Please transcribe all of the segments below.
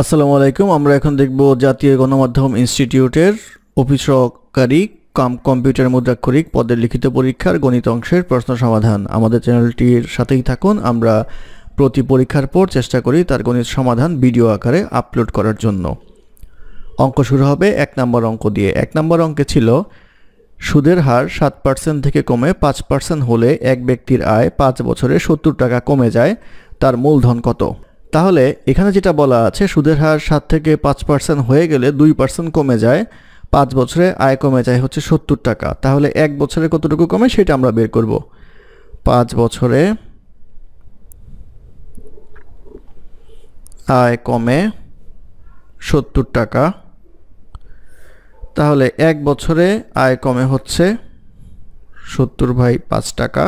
আসসালামু আলাইকুম আমরা এখন দেখব জাতীয় গণমাধ্যম ইনস্টিটিউটের অভিসহকারী কাম কম্পিউটার মুদ্রাক্ষরিক পদের লিখিত পরীক্ষার গণিত অংশের প্রশ্ন সমাধান আমাদের চ্যানেলটির সাথেই থাকুন আমরা প্রতি পরীক্ষার পর চেষ্টা করি তার গণিত সমাধান ভিডিও আকারে আপলোড করার জন্য অঙ্ক শুরু হবে এক নম্বর অঙ্ক দিয়ে এক নম্বর অঙ্কে ছিল সুদের হার সাত পার্সেন্ট থেকে কমে পাঁচ পার্সেন্ট হলে এক ব্যক্তির আয় পাঁচ বছরে সত্তর টাকা কমে যায় তার মূলধন কত তাহলে এখানে যেটা বলা আছে সুদের হার সাত থেকে পাঁচ পার্সেন্ট হয়ে গেলে দুই পার্সেন্ট কমে যায় পাঁচ বছরে আয় কমে যায় হচ্ছে সত্তর টাকা তাহলে এক বছরে কতটুকু কমে সেটা আমরা বের করব পাঁচ বছরে আয় কমে সত্তর টাকা তাহলে এক বছরে আয় কমে হচ্ছে সত্তর ভাই পাঁচ টাকা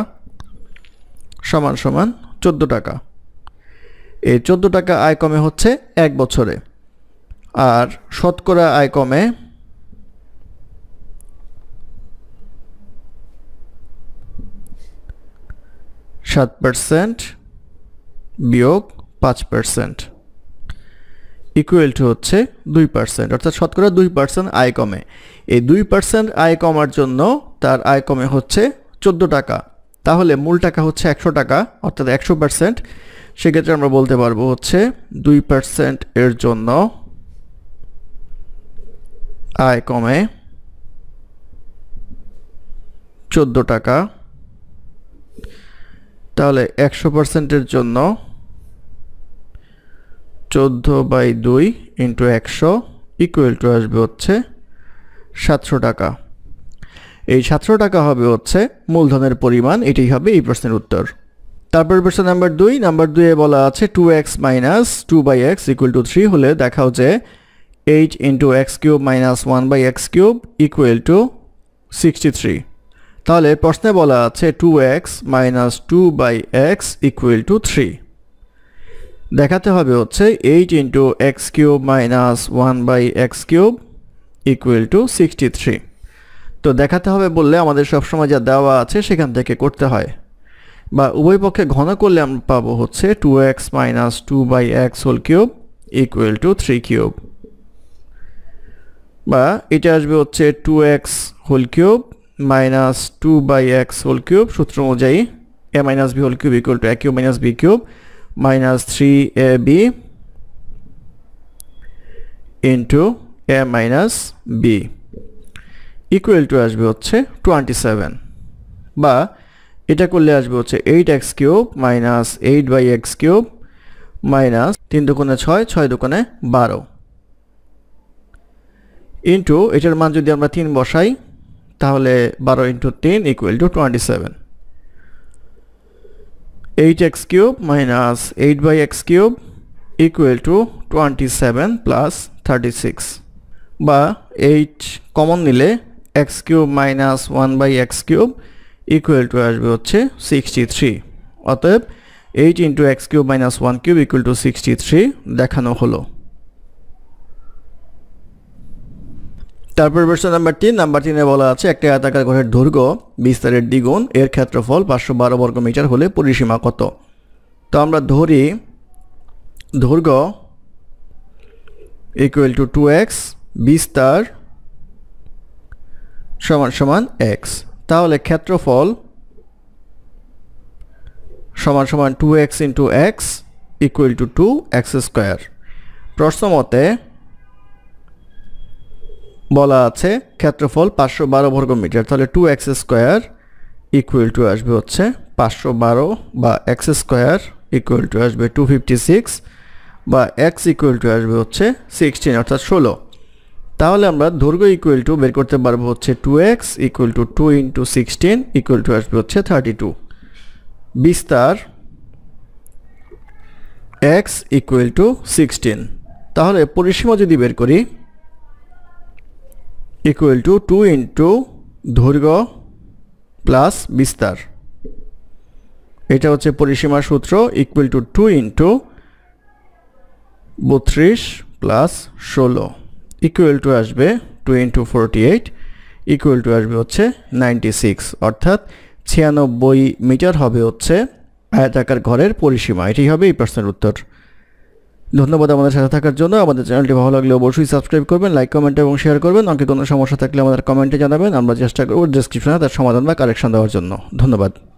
সমান সমান চোদ্দো টাকা এই চোদ্দো টাকা আয় কমে হচ্ছে এক বছরে আর শতকরা আয় কমে সাত পার্সেন্ট বিয়োগ পাঁচ পার্সেন্ট ইকুয়াল টু হচ্ছে দুই পার্সেন্ট অর্থাৎ শতকরা দুই পার্সেন্ট আয় কমে এই দুই পার্সেন্ট আয় কমার জন্য তার আয় কমে হচ্ছে চোদ্দো টাকা তাহলে মূল টাকা হচ্ছে একশো টাকা অর্থাৎ একশো পার্সেন্ট সেক্ষেত্রে আমরা বলতে পারবো হচ্ছে দুই পার্সেন্ট এর জন্য আয় কমে চোদ্দ টাকা তাহলে একশো পার্সেন্টের জন্য চোদ্দ বাই দুই ইন্টু একশো ইকুয়াল টু আসবে হচ্ছে সাতশো টাকা এই সাতশো টাকা হবে হচ্ছে মূলধনের পরিমাণ এটাই হবে এই প্রশ্নের উত্তর তারপর প্রশ্ন নাম্বার দুই নাম্বার দুয়ে বলা আছে two x minus two by x equal to three হলে দেখাও যে eight into x cube minus one by x cube equal to sixty three তাহলে প্রশ্নে বলা আছে two x minus two by x equal to three দেখাতে হবে হচ্ছে eight into x cube minus one by x cube equal to sixty three তো দেখাতে হবে বললে আমাদের সবসময় যা দেওয়া আছে সেখান থেকে করতে হয় বা উভয় পক্ষে ঘন করলে আমরা পাবো হচ্ছে two x minus two by x whole cube equal to three cube বা এটা আসবে হচ্ছে two x whole cube minus two by x whole cube সূত্র অনুযায়ী A minus B whole cube equal to A cube minus B cube minus three A B into A minus B equal to আসবে হচ্ছে twenty seven বা এটা করলে আসবে হচ্ছে eight x cube minus eight by x cube minus তিন দোকানে ছয় ছয় দোকানে বারো ইন্টু এটার মান যদি আমরা তিন বসাই তাহলে বারো ইন্টু তিন equal to twenty seven eight x cube minus eight by x cube equal to twenty seven plus thirty six বা এইট কমন নিলে x cube minus one by x cube equal to আসবে হচ্ছে sixty three অতএব eight into x cube minus one cube equal to sixty three দেখানো হলো তারপর প্রশ্ন number তিন নাম্বার তিনে বলা আছে একটা আয়তাকার ঘরের দৈর্ঘ্য বিস্তারের দ্বিগুণ এর ক্ষেত্রফল পাঁচশো বারো বর্গ মিটার হলে পরিসীমা কত তো আমরা ধরি দৈর্ঘ্য ইকুয়াল টু টু এক্স বিস্তার সমান সমান এক্স তাহলে ক্ষেত্রফল সমান সমান two x into x equal to two x square প্রশ্ন মতে বলা আছে ক্ষেত্রফল পাঁচশো বারো বর্গ মিটার তাহলে two x square equal to আসবে হচ্ছে পাঁচশো বারো বা এক্স স্কোয়ার ইকুয়াল টু আসবে টু ফিফটি সিক্স বা এক্স ইকুয়াল টু আসবে হচ্ছে সিক্সটিন অর্থাৎ ষোলো তাহলে আমরা দৈর্ঘ্য ইকুয়াল টু বের করতে পারবো হচ্ছে two x equal to two into sixteen equal to আসবে হচ্ছে থার্টি টু বিস্তার এক্স ইকুয়াল টু সিক্সটিন তাহলে পরিসীমা যদি বের করি ইকুয়াল টু টু ইন্টু দৈর্ঘ্য প্লাস বিস্তার এটা হচ্ছে পরিসীমা সূত্র ইকুয়াল টু টু ইন্টু বত্রিশ প্লাস ষোলো ইকুয়াল টু আসবে two into forty eight equal to আসবে হচ্ছে নাইনটি সিক্স অর্থাৎ ছিয়ানব্বই মিটার হবে হচ্ছে আয়তাকার ঘরের পরিসীমা এটি হবে এই প্রশ্নের উত্তর ধন্যবাদ আমাদের সাথে থাকার জন্য আমাদের চ্যানেলটি ভালো লাগলে অবশ্যই সাবস্ক্রাইব করবেন লাইক কমেন্ট এবং শেয়ার করবেন অঙ্কে কোনো সমস্যা থাকলে আমাদের কমেন্টে জানাবেন আমরা চেষ্টা করব ডিসক্রিপশনে তার সমাধান বা কারেকশন দেওয়ার জন্য ধন্যবাদ